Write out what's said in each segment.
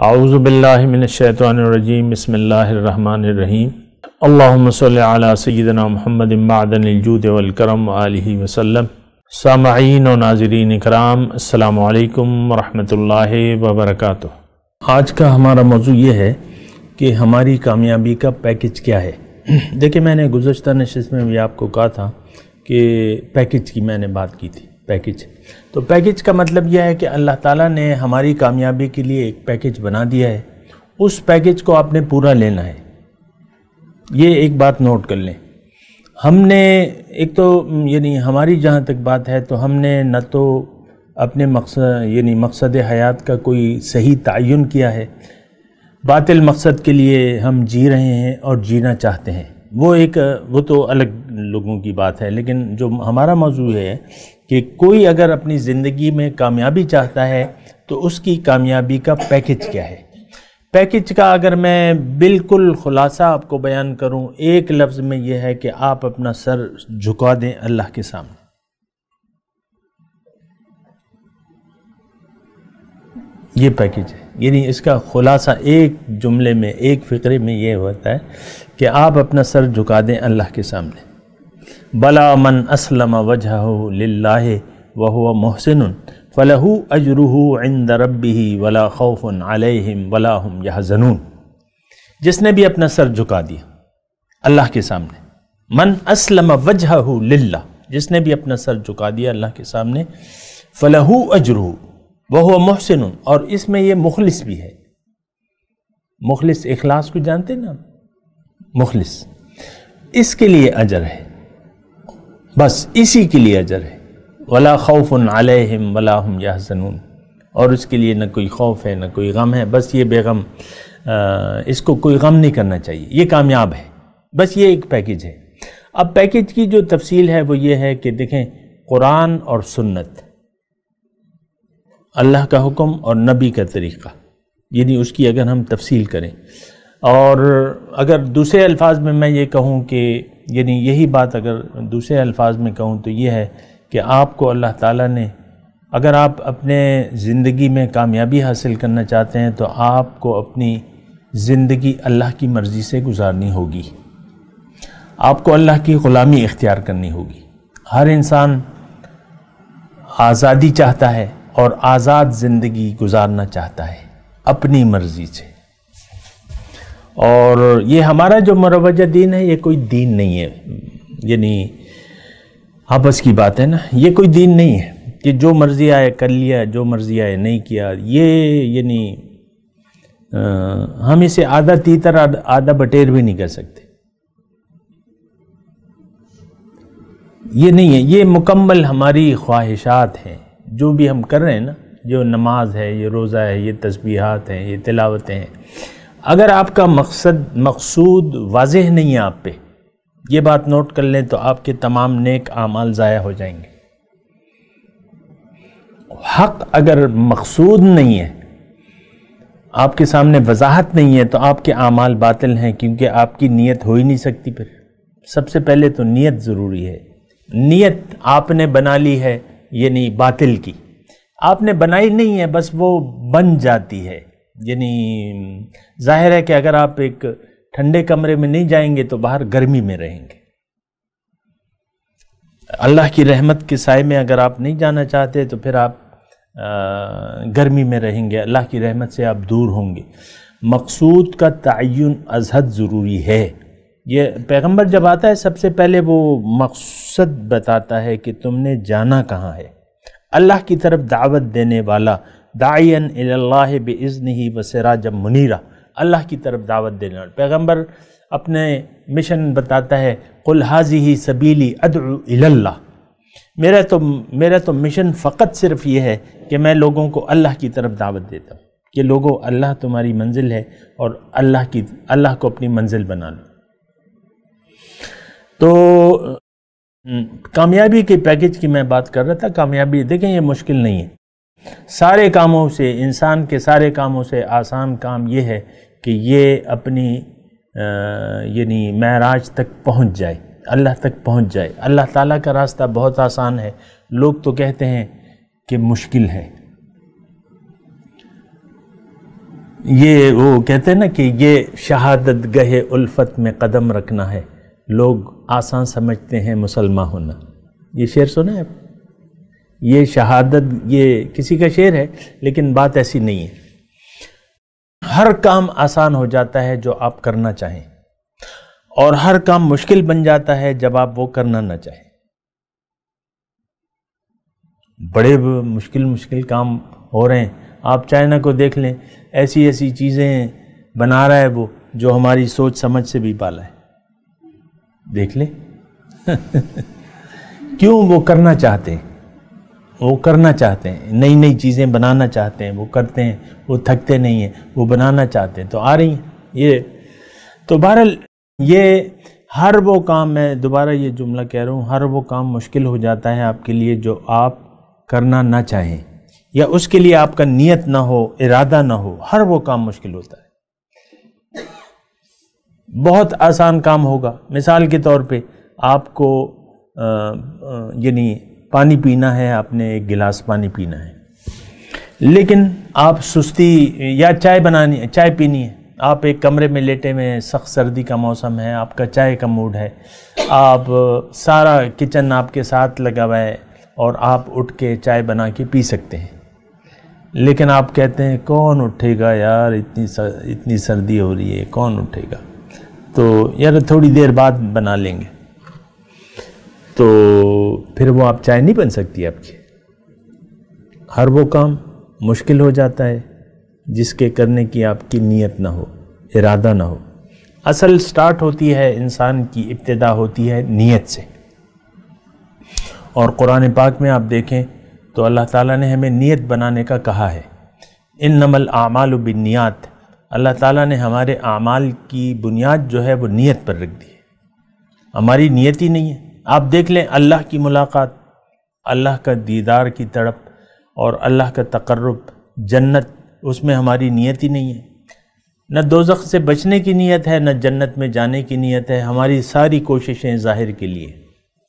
आउज़बिल्लिमिनशैतरजीम बसमीम अल्लाम सल महमद मादनजूद वसम आलि वसलम सामीन और नाजरीन कराम अल्लाम वरहमतुल्लाह वबरक आज का हमारा मौजू ये है कि हमारी कामयाबी का पैकेज क्या है देखिए मैंने गुजशत नशस्त में भी आपको कहा था कि पैकेज की मैंने बात की थी पैकेज तो पैकेज का मतलब यह है कि अल्लाह ताला ने हमारी कामयाबी के लिए एक पैकेज बना दिया है उस पैकेज को आपने पूरा लेना है ये एक बात नोट कर लें हमने एक तो यानी हमारी जहाँ तक बात है तो हमने न तो अपने मकसद यानी मकसद हयात का कोई सही तयन किया है बातिल मकसद के लिए हम जी रहे हैं और जीना चाहते हैं वो एक वो तो अलग लोगों की बात है लेकिन जो हमारा मौजू है कि कोई अगर अपनी ज़िंदगी में कामयाबी चाहता है तो उसकी कामयाबी का पैकेज क्या है पैकेज का अगर मैं बिल्कुल ख़ुलासा आपको बयान करूं एक लफ्ज़ में यह है कि आप अपना सर झुका दें अल्लाह के सामने ये पैकेज है यानी इसका ख़ुलासा एक जुमले में एक फ़िक्रे में ये होता है कि आप अपना सर झुका दें अल्लाह के सामने बला मन असलम वजह लाह वह मोहसिन फ़लहू अजरू इंद ही वला खौफन अलहम वलाहम यह जनून जिसने भी अपना सर झुका दिया अल्लाह के सामने मन असलम वजह लाह जिसने भी अपना सर झुका दिया अल्लाह के सामने फ़लहू अजरू वह मोहसिन और इसमें यह मुखलिस भी है मुखलिस इखलास को जानते ना मुखलिस इसके लिए अजर है बस इसी के लिए अजर है वला खौफ अलहम वला हम यहसनून और उसके लिए न कोई खौफ है न कोई गम है बस ये बेगम इसको कोई गम नहीं करना चाहिए ये कामयाब है बस ये एक पैकेज है अब पैकेज की जो तफसील है वो ये है कि देखें कुरान और सुन्नत अल्लाह का हुक्म और नबी का तरीक़ा यानी उसकी अगर हम तफसील करें और अगर दूसरे अल्फाज में मैं ये कहूँ कि यानी यही बात अगर दूसरे अल्फाज में कहूँ तो ये है कि आपको अल्लाह ताला ने अगर आप अपने ज़िंदगी में कामयाबी हासिल करना चाहते हैं तो आपको अपनी ज़िंदगी अल्लाह की मर्ज़ी से गुजारनी होगी आपको अल्लाह की ग़ुलामी इख्तियार करनी होगी हर इंसान आज़ादी चाहता है और आज़ाद ज़िंदगी गुजारना चाहता है अपनी मर्ज़ी से और ये हमारा जो मरवजा दीन है ये कोई दीन नहीं है ये नहीं आपस की बात है ना ये कोई दीन नहीं है कि जो मर्ज़ी आए कर लिया जो मर्ज़ी आए नहीं किया ये यानी हम इसे आधा तीतर आधा बटेर भी नहीं कर सकते ये नहीं है ये मुकम्मल हमारी ख्वाहिशात हैं जो भी हम कर रहे हैं ना जो नमाज है ये रोज़ा है ये तस्बीहात हैं ये तिलावतें हैं अगर आपका मकसद मकसूद वाज नहीं है आप पे ये बात नोट कर लें तो आपके तमाम नेक आमाल ज़ाया हो जाएंगे हक अगर मकसूद नहीं है आपके सामने वजाहत नहीं है तो आपके आमाल बातिल हैं क्योंकि आपकी नीयत हो ही नहीं सकती फिर सबसे पहले तो नीयत ज़रूरी है नीयत आपने बना ली है ये नहीं बातिल की आपने बनाई नहीं है बस वो बन जाती है यानी जाहिर है कि अगर आप एक ठंडे कमरे में नहीं जाएंगे तो बाहर गर्मी में रहेंगे अल्लाह की रहमत के साय में अगर आप नहीं जाना चाहते तो फिर आप आ, गर्मी में रहेंगे अल्लाह की रहमत से आप दूर होंगे मकसूद का तयन अजहद ज़रूरी है ये पैगंबर जब आता है सबसे पहले वो मकसद बताता है कि तुमने जाना कहाँ है अल्लाह की तरफ दावत देने वाला दायन बज़न वसरा जब मुनीरा अल्लाह की तरफ दावत देने पैगम्बर अपने मिशन बताता है कुल हाजी ही सबीली अदल्ला मेरा तो मेरा तो मिशन फ़कत सिर्फ ये है कि मैं लोगों को अल्लाह की तरफ दावत देता हूँ कि लोगों अल्लाह तुम्हारी मंजिल है और अल्लाह की अल्लाह को अपनी मंजिल बना लो तो कामयाबी के पैकेज की मैं बात कर रहा था कामयाबी देखें ये मुश्किल नहीं है सारे कामों से इंसान के सारे कामों से आसान काम ये है कि ये अपनी यानी महराज तक पहुंच जाए अल्लाह तक पहुंच जाए अल्लाह ताला का रास्ता बहुत आसान है लोग तो कहते हैं कि मुश्किल है ये वो कहते हैं ना कि ये शहादत गहे उल्फत में कदम रखना है लोग आसान समझते हैं मुसलमान होना ये शेर सुना है आप ये शहादत ये किसी का शेर है लेकिन बात ऐसी नहीं है हर काम आसान हो जाता है जो आप करना चाहें और हर काम मुश्किल बन जाता है जब आप वो करना ना चाहें बड़े मुश्किल मुश्किल काम हो रहे हैं आप चाइना को देख लें ऐसी ऐसी चीज़ें बना रहा है वो जो हमारी सोच समझ से भी पाला है देख लें क्यों वो करना चाहते हैं वो करना चाहते हैं नई नई चीज़ें बनाना चाहते हैं वो करते हैं वो थकते नहीं हैं वो बनाना चाहते हैं तो आ रही हैं ये तो बहरहाल ये हर वो काम मैं दोबारा ये जुमला कह रहा हूँ हर वो काम मुश्किल हो जाता है आपके लिए जो आप करना ना चाहें या उसके लिए आपका नियत ना हो इरादा ना हो हर वो काम मुश्किल होता है बहुत आसान काम होगा मिसाल के तौर पे आपको यानी पानी पीना है आपने एक गिलास पानी पीना है लेकिन आप सुस्ती या चाय बनानी है चाय पीनी है आप एक कमरे में लेटे में सख्त सर्दी का मौसम है आपका चाय का मूड है आप सारा किचन आपके साथ लगा हुआ है और आप उठ के चाय बना के पी सकते हैं लेकिन आप कहते हैं कौन उठेगा यार इतनी सर, इतनी सर्दी हो रही है कौन उठेगा तो यार थोड़ी देर बाद बना लेंगे तो फिर वो आप चाय नहीं बन सकती आपकी हर वो काम मुश्किल हो जाता है जिसके करने की आपकी नीयत ना हो इरादा ना हो असल स्टार्ट होती है इंसान की इब्तदा होती है नीयत से और कुरान पाक में आप देखें तो अल्लाह ताला ने हमें नीयत बनाने का कहा है इन नमल आमाल बिनियात अल्लाह ताला ने हमारे आमाल की बुनियाद जो है वो नीयत पर रख दी है हमारी नीयत ही नहीं है आप देख लें अल्लाह की मुलाकात अल्लाह का दीदार की तड़प और अल्लाह का तकर्रब जन्नत उसमें हमारी नीयत ही नहीं है न दोजख से बचने की नीयत है न जन्नत में जाने की नीयत है हमारी सारी कोशिशें ज़ाहिर के लिए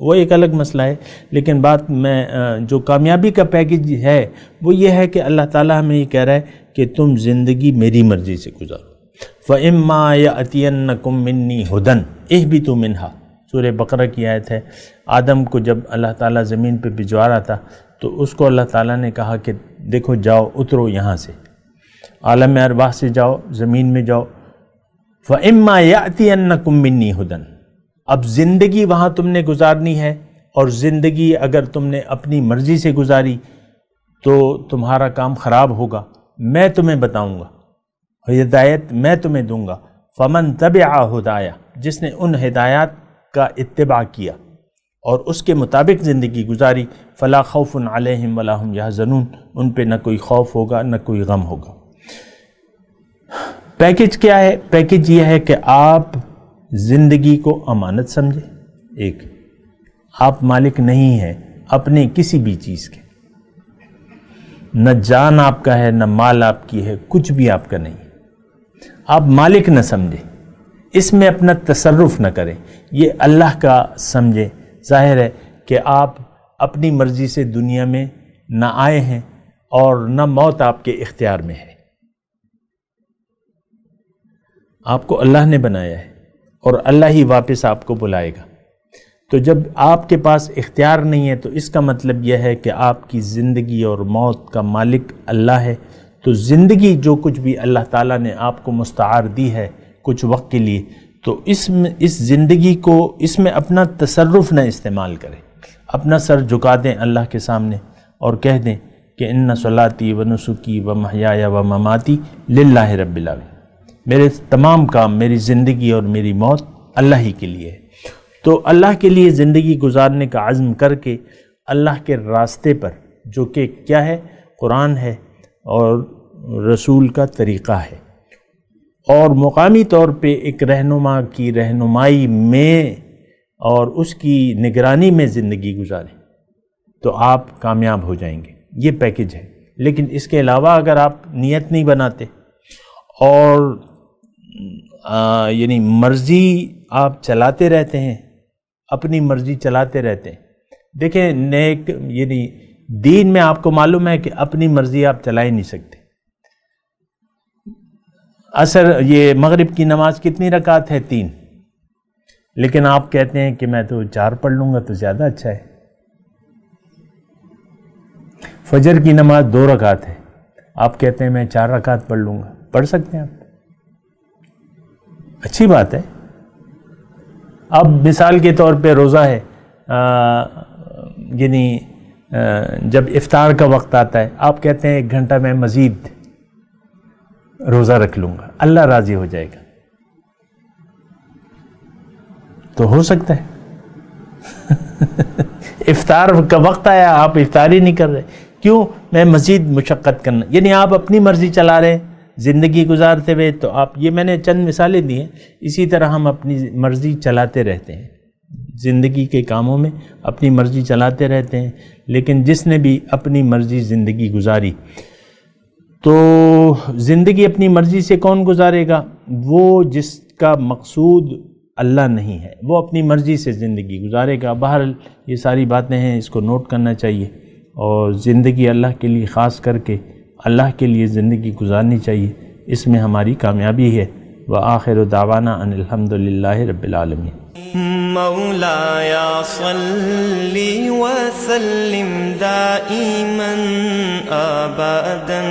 वो एक अलग मसला है लेकिन बात मैं जो कामयाबी का पैकेज है वो ये है कि अल्लाह ताला हमें ये कह रहा है कि तुम ज़िंदगी मेरी मर्ज़ी से गुजारो फ़ इम्मा या अतियन न मिन्नी हुदन एह भी तो मिनहा सूर्य बकरा की आयत है आदम को जब अल्लाह ताला ज़मीन पे भिजवा रहा था तो उसको अल्लाह ताला ने कहा कि देखो जाओ उतरो यहाँ से आलम अरबा से जाओ ज़मीन में जाओ व इम्मा याति अन्ना कुमिनी हदन अब ज़िंदगी वहाँ तुमने गुजारनी है और ज़िंदगी अगर तुमने अपनी मर्ज़ी से गुजारी तो तुम्हारा काम ख़राब होगा मैं तुम्हें बताऊँगा हिदायत मैं तुम्हें दूँगा फमन तब हदाया जिसने उन हिदायत का इतबा किया और उसके मुताबिक ज़िंदगी गुजारी फ़ला खौफन अलहम वलाहम यह ज़नून उन पर ना कोई खौफ होगा ना कोई गम होगा पैकेज क्या है पैकेज यह है कि आप ज़िंदगी को अमानत समझें एक आप मालिक नहीं हैं अपने किसी भी चीज़ के न जान आपका है न माल आपकी है कुछ भी आपका नहीं आप मालिक न समझें इसमें अपना तसरफ न करें ये अल्लाह का समझें जाहिर है कि आप अपनी मर्ज़ी से दुनिया में ना आए हैं और न मौत आपके इख्तियार में है आपको अल्लाह ने बनाया है और अल्लाह ही वापस आपको बुलाएगा तो जब आपके पास इख्तियार नहीं है तो इसका मतलब यह है कि आपकी ज़िंदगी और मौत का मालिक अल्लाह है तो ज़िंदगी जो कुछ भी अल्लाह ताला ने आपको मुस्तार दी है कुछ वक्त के लिए तो इसमें इस ज़िंदगी को इसमें अपना तसरफ न इस्तेमाल करें अपना सर झुका दें अल्लाह के सामने और कह दें कि इन सलाती व नसुकी व महया व ममाती लाला रबिल मेरे तमाम काम मेरी ज़िंदगी और मेरी मौत अल्लाह ही के लिए है तो अल्लाह के लिए ज़िंदगी गुजारने का आज़म करके अल्लाह के रास्ते पर जो कि क्या है कुरान है और रसूल का तरीक़ा है और मुकामी तौर पे एक रहनुमा की रहनुमाई में और उसकी निगरानी में ज़िंदगी गुजारें तो आप कामयाब हो जाएंगे ये पैकेज है लेकिन इसके अलावा अगर आप नियत नहीं बनाते और यानी मर्ज़ी आप चलाते रहते हैं अपनी मर्ज़ी चलाते रहते हैं देखें नेक यानी दीन में आपको मालूम है कि अपनी मर्ज़ी आप चला ही नहीं सकते असर ये मगरिब की नमाज़ कितनी रकात है तीन लेकिन आप कहते हैं कि मैं तो चार पढ़ लूँगा तो ज़्यादा अच्छा है फजर की नमाज दो रकात है आप कहते हैं मैं चार रकात पढ़ लूँगा पढ़ सकते हैं आप अच्छी बात है अब मिसाल के तौर पे रोज़ा है यानी जब इफ़ार का वक्त आता है आप कहते हैं एक घंटा मैं मज़ीद रोज़ा रख लूँगा अल्लाह राज़ी हो जाएगा तो हो सकता है इफ्तार का वक्त आया आप इफ्तार ही नहीं कर रहे क्यों मैं मज़ीद मुशक्क़त करना यानी आप अपनी मर्ज़ी चला रहे हैं ज़िंदगी गुजारते हुए तो आप ये मैंने चंद मिसालें दी हैं इसी तरह हम अपनी मर्ज़ी चलाते रहते हैं ज़िंदगी के कामों में अपनी मर्ज़ी चलाते रहते हैं लेकिन जिसने भी अपनी मर्ज़ी ज़िंदगी गुजारी तो ज़िंदगी अपनी मर्ज़ी से कौन गुजारेगा वो जिसका मकसूद अल्लाह नहीं है वो अपनी मर्ज़ी से ज़िंदगी गुजारेगा बहर ये सारी बातें हैं इसको नोट करना चाहिए और ज़िंदगी अल्लाह के लिए ख़ास करके अल्लाह के लिए ज़िंदगी गुजारनी चाहिए इसमें हमारी कामयाबी है व आखिर दावाना अनिलहमदिल्ला रबालमी मौलाया सल्ली वसल्लिम दाईमन अबदन